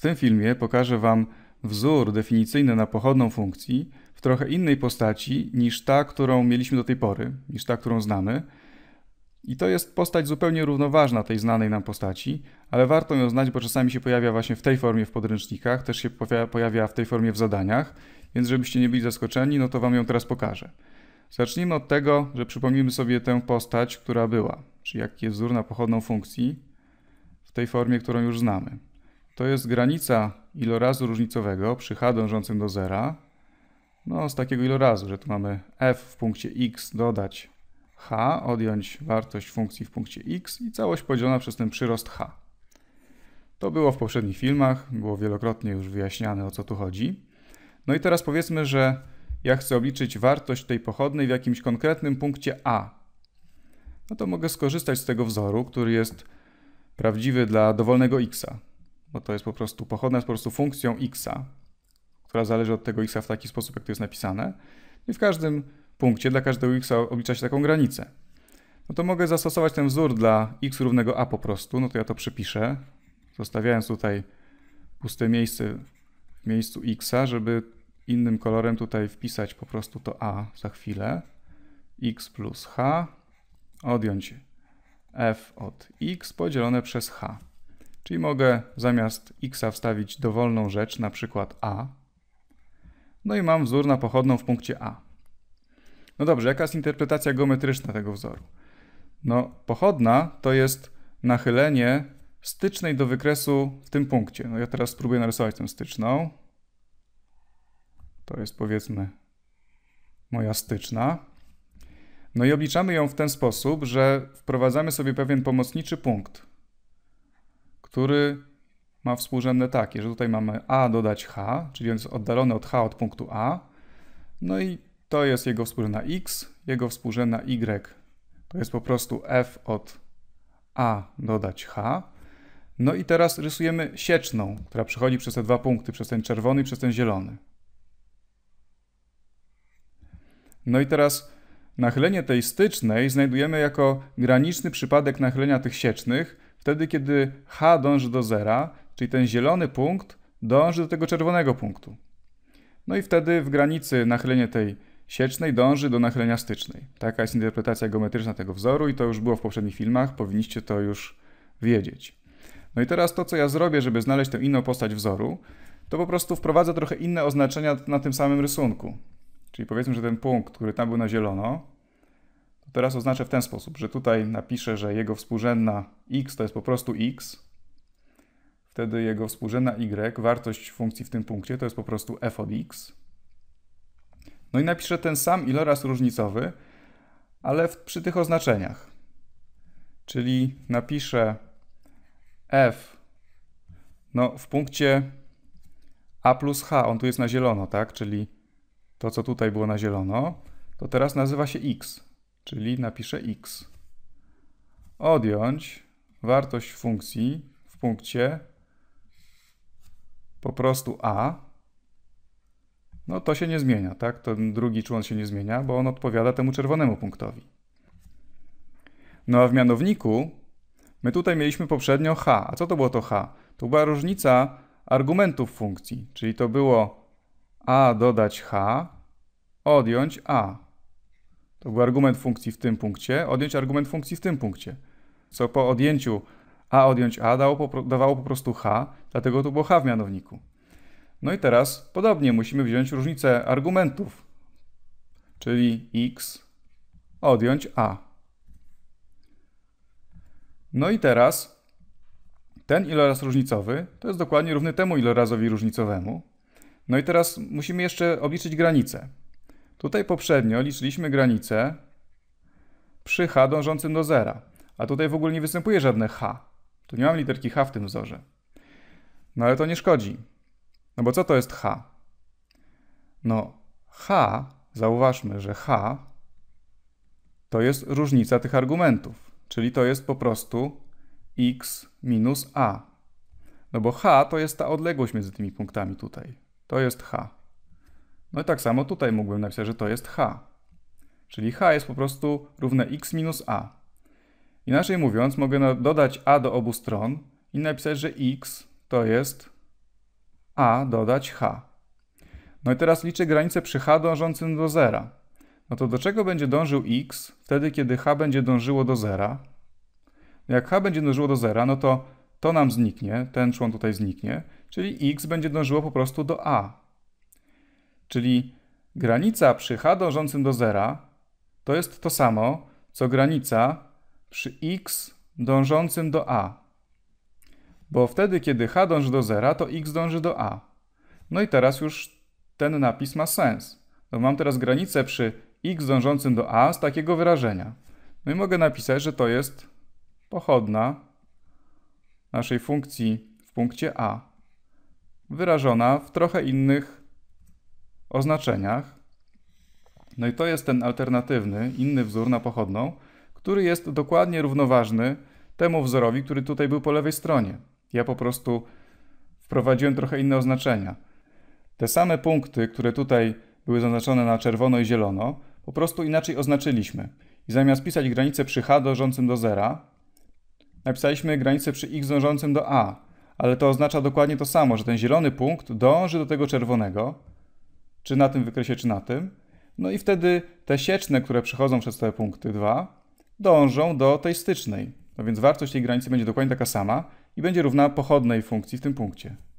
W tym filmie pokażę Wam wzór definicyjny na pochodną funkcji w trochę innej postaci niż ta, którą mieliśmy do tej pory, niż ta, którą znamy. I to jest postać zupełnie równoważna tej znanej nam postaci, ale warto ją znać, bo czasami się pojawia właśnie w tej formie w podręcznikach, też się pojawia w tej formie w zadaniach, więc żebyście nie byli zaskoczeni, no to Wam ją teraz pokażę. Zacznijmy od tego, że przypomnimy sobie tę postać, która była, czyli jaki jest wzór na pochodną funkcji w tej formie, którą już znamy to jest granica ilorazu różnicowego przy h dążącym do zera. No, z takiego ilorazu, że tu mamy f w punkcie x dodać h, odjąć wartość funkcji w punkcie x i całość podzielona przez ten przyrost h. To było w poprzednich filmach, było wielokrotnie już wyjaśniane o co tu chodzi. No i teraz powiedzmy, że ja chcę obliczyć wartość tej pochodnej w jakimś konkretnym punkcie a. No to mogę skorzystać z tego wzoru, który jest prawdziwy dla dowolnego x bo to jest po prostu pochodne jest po prostu funkcją x'a, która zależy od tego x'a w taki sposób, jak to jest napisane. I w każdym punkcie dla każdego x'a oblicza się taką granicę. No to mogę zastosować ten wzór dla x równego a po prostu, no to ja to przypiszę, zostawiając tutaj puste miejsce w miejscu x'a, żeby innym kolorem tutaj wpisać po prostu to a za chwilę. x plus h, odjąć f od x podzielone przez h. Czyli mogę zamiast x wstawić dowolną rzecz, na przykład a. No i mam wzór na pochodną w punkcie a. No dobrze, jaka jest interpretacja geometryczna tego wzoru? No, pochodna to jest nachylenie stycznej do wykresu w tym punkcie. No ja teraz spróbuję narysować tę styczną. To jest powiedzmy moja styczna. No i obliczamy ją w ten sposób, że wprowadzamy sobie pewien pomocniczy punkt który ma współrzędne takie, że tutaj mamy a dodać h, czyli on jest oddalony od h od punktu a, no i to jest jego współrzędna x, jego współrzędna y to jest po prostu f od a dodać h. No i teraz rysujemy sieczną, która przechodzi przez te dwa punkty, przez ten czerwony i przez ten zielony. No i teraz nachylenie tej stycznej znajdujemy jako graniczny przypadek nachylenia tych siecznych, wtedy, kiedy H dąży do zera, czyli ten zielony punkt dąży do tego czerwonego punktu. No i wtedy w granicy nachylenie tej siecznej dąży do nachylenia stycznej. Taka jest interpretacja geometryczna tego wzoru i to już było w poprzednich filmach, powinniście to już wiedzieć. No i teraz to, co ja zrobię, żeby znaleźć tę inną postać wzoru, to po prostu wprowadzę trochę inne oznaczenia na tym samym rysunku. Czyli powiedzmy, że ten punkt, który tam był na zielono, teraz oznaczę w ten sposób, że tutaj napiszę, że jego współrzędna x to jest po prostu x, wtedy jego współrzędna y, wartość funkcji w tym punkcie, to jest po prostu f od x. No i napiszę ten sam iloraz różnicowy, ale w, przy tych oznaczeniach. Czyli napiszę f no, w punkcie a plus h, on tu jest na zielono, tak? Czyli to, co tutaj było na zielono, to teraz nazywa się x czyli napiszę x. Odjąć wartość funkcji w punkcie po prostu a. No to się nie zmienia, tak? Ten drugi człon się nie zmienia, bo on odpowiada temu czerwonemu punktowi. No a w mianowniku my tutaj mieliśmy poprzednio h. A co to było to h? To była różnica argumentów funkcji, czyli to było a dodać h, odjąć a. To był argument funkcji w tym punkcie, odjąć argument funkcji w tym punkcie. Co po odjęciu a odjąć a dało po, dawało po prostu h, dlatego tu było h w mianowniku. No i teraz podobnie musimy wziąć różnicę argumentów, czyli x odjąć a. No i teraz ten iloraz różnicowy to jest dokładnie równy temu ilorazowi różnicowemu. No i teraz musimy jeszcze obliczyć granicę. Tutaj poprzednio liczyliśmy granicę przy h dążącym do zera, a tutaj w ogóle nie występuje żadne h. Tu nie mam literki h w tym wzorze. No ale to nie szkodzi. No bo co to jest h? No h, zauważmy, że h to jest różnica tych argumentów, czyli to jest po prostu x minus a. No bo h to jest ta odległość między tymi punktami tutaj. To jest h. No i tak samo tutaj mógłbym napisać, że to jest h. Czyli h jest po prostu równe x minus a. Inaczej mówiąc, mogę dodać a do obu stron i napisać, że x to jest a dodać h. No i teraz liczę granicę przy h dążącym do zera. No to do czego będzie dążył x wtedy, kiedy h będzie dążyło do zera? Jak h będzie dążyło do zera, no to to nam zniknie, ten człon tutaj zniknie, czyli x będzie dążyło po prostu do a. Czyli granica przy h dążącym do zera to jest to samo, co granica przy x dążącym do a. Bo wtedy, kiedy h dąży do zera, to x dąży do a. No i teraz już ten napis ma sens. No mam teraz granicę przy x dążącym do a z takiego wyrażenia. No i mogę napisać, że to jest pochodna naszej funkcji w punkcie a, wyrażona w trochę innych o znaczeniach. No i to jest ten alternatywny, inny wzór na pochodną, który jest dokładnie równoważny temu wzorowi, który tutaj był po lewej stronie. Ja po prostu wprowadziłem trochę inne oznaczenia. Te same punkty, które tutaj były zaznaczone na czerwono i zielono, po prostu inaczej oznaczyliśmy. I zamiast pisać granicę przy h dążącym do zera, napisaliśmy granicę przy x dążącym do a. Ale to oznacza dokładnie to samo, że ten zielony punkt dąży do tego czerwonego, czy na tym wykresie, czy na tym. No i wtedy te sieczne, które przechodzą przez te punkty 2, dążą do tej stycznej. No więc wartość tej granicy będzie dokładnie taka sama i będzie równa pochodnej funkcji w tym punkcie.